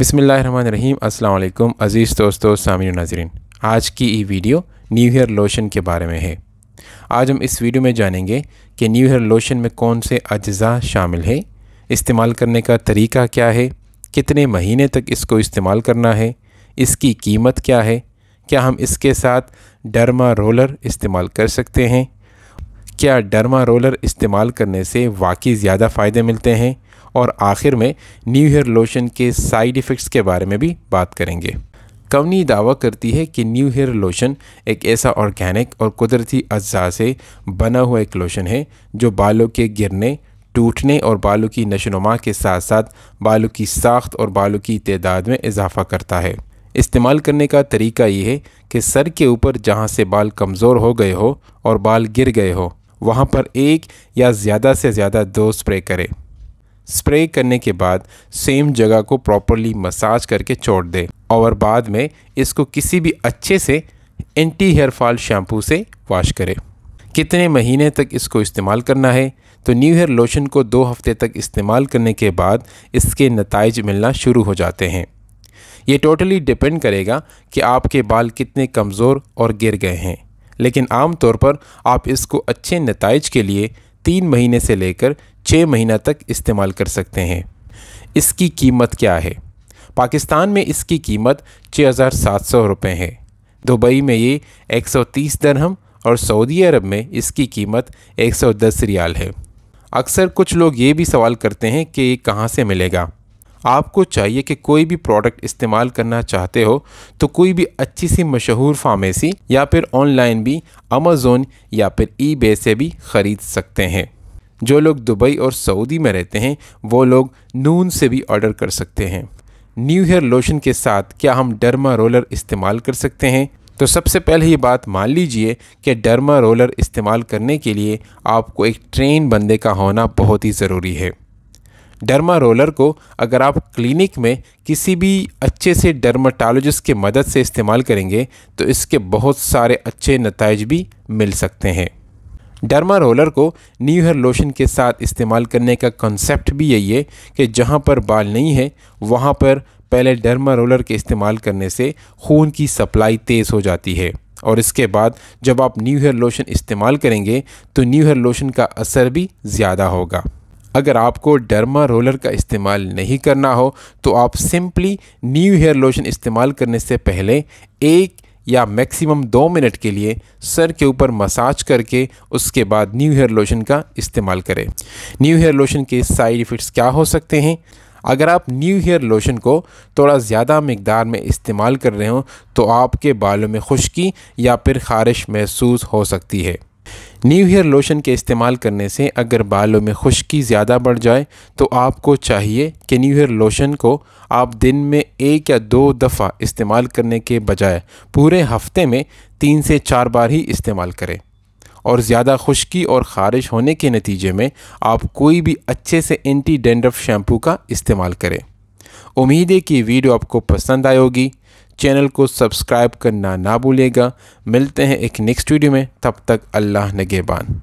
बिसमीम अल्लाम अज़ीज़ दोस्तों सामिन नाजरन आज की ये वीडियो न्यू हेयर लोशन के बारे में है आज हम इस वीडियो में जानेंगे कि न्यू हेयर लोशन में कौन से अज्जा शामिल है इस्तेमाल करने का तरीका क्या है कितने महीने तक इसको इस्तेमाल करना है इसकी कीमत क्या है क्या हम इसके साथ डर्मा रोलर इस्तेमाल कर सकते हैं क्या डर्मा रोलर इस्तेमाल करने से वाकई ज़्यादा फ़ायदे मिलते हैं और आखिर में न्यू हेयर लोशन के साइड इफ़ेक्ट्स के बारे में भी बात करेंगे कंपनी दावा करती है कि न्यू हेयर लोशन एक ऐसा ऑर्गेनिक और कुदरती अज्जा से बना हुआ एक लोशन है जो बालों के गिरने टूटने और बालों की नशोनुमा के साथ साथ बालों की साख्त और बालों की तदाद में इजाफा करता है इस्तेमाल करने का तरीका ये है कि सर के ऊपर जहाँ से बाल कमज़ोर हो गए हो और बाल गिर गए हो वहाँ पर एक या ज़्यादा से ज़्यादा दो स्प्रे करें स्प्रे करने के बाद सेम जगह को प्रॉपरली मसाज करके छोड़ दें और बाद में इसको किसी भी अच्छे से एंटी हेयर फॉल शैम्पू से वॉश करें कितने महीने तक इसको इस्तेमाल करना है तो न्यू हेयर लोशन को दो हफ्ते तक इस्तेमाल करने के बाद इसके नतज मिलना शुरू हो जाते हैं ये टोटली डिपेंड करेगा कि आपके बाल कितने कमज़ोर और गिर गए हैं लेकिन आमतौर पर आप इसको अच्छे नतज के लिए तीन महीने से लेकर छः महीना तक इस्तेमाल कर सकते हैं इसकी कीमत क्या है पाकिस्तान में इसकी कीमत छः हज़ार सात सौ रुपये है दुबई में ये एक सौ तीस दरहम और सऊदी अरब में इसकी कीमत एक सौ दस रियाल है अक्सर कुछ लोग ये भी सवाल करते हैं कि ये कहाँ से मिलेगा आपको चाहिए कि कोई भी प्रोडक्ट इस्तेमाल करना चाहते हो तो कोई भी अच्छी सी मशहूर फार्मेसी या फिर ऑनलाइन भी अमेज़ोन या फिर ई से भी ख़रीद सकते हैं जो लोग दुबई और सऊदी में रहते हैं वो लोग नून से भी ऑर्डर कर सकते हैं न्यू हेयर लोशन के साथ क्या हम डर्मा रोलर इस्तेमाल कर सकते हैं तो सबसे पहले ये बात मान लीजिए कि डर्मा रोलर इस्तेमाल करने के लिए आपको एक ट्रेन बंदे का होना बहुत ही ज़रूरी है डर्मा रोलर को अगर आप क्लिनिक में किसी भी अच्छे से डर्माटोलोजिस्ट की मदद से इस्तेमाल करेंगे तो इसके बहुत सारे अच्छे नतज भी मिल सकते हैं डर्मा रोलर को न्यू हेयर लोशन के साथ इस्तेमाल करने का कंसेप्ट भी यही है कि जहाँ पर बाल नहीं है वहाँ पर पहले डर्मा रोलर के इस्तेमाल करने से खून की सप्लाई तेज़ हो जाती है और इसके बाद जब आप न्यू हेयर लोशन इस्तेमाल करेंगे तो न्यू हेयर लोशन का असर भी ज़्यादा होगा अगर आपको डर्मा रोलर का इस्तेमाल नहीं करना हो तो आप सिंपली न्यू हेयर लोशन इस्तेमाल करने से पहले एक या मैक्सिमम दो मिनट के लिए सर के ऊपर मसाज करके उसके बाद न्यू हेयर लोशन का इस्तेमाल करें न्यू हेयर लोशन के साइड इफ़ेक्ट्स क्या हो सकते हैं अगर आप न्यू हेयर लोशन को थोड़ा ज़्यादा मकदार में इस्तेमाल कर रहे हो तो आपके बालों में खुश्की या फिर खारिश महसूस हो सकती है न्यू हेयर लोशन के इस्तेमाल करने से अगर बालों में खुश्की ज़्यादा बढ़ जाए तो आपको चाहिए कि न्यू हेयर लोशन को आप दिन में एक या दो दफ़ा इस्तेमाल करने के बजाय पूरे हफ्ते में तीन से चार बार ही इस्तेमाल करें और ज़्यादा खुश्की और ख़ारिश होने के नतीजे में आप कोई भी अच्छे से एंटी डेंड्रफ शैम्पू का इस्तेमाल करें उम्मीद है कि वीडियो आपको पसंद आए होगी चैनल को सब्सक्राइब करना ना भूलिएगा मिलते हैं एक नेक्स्ट वीडियो में तब तक अल्लाह नगेबान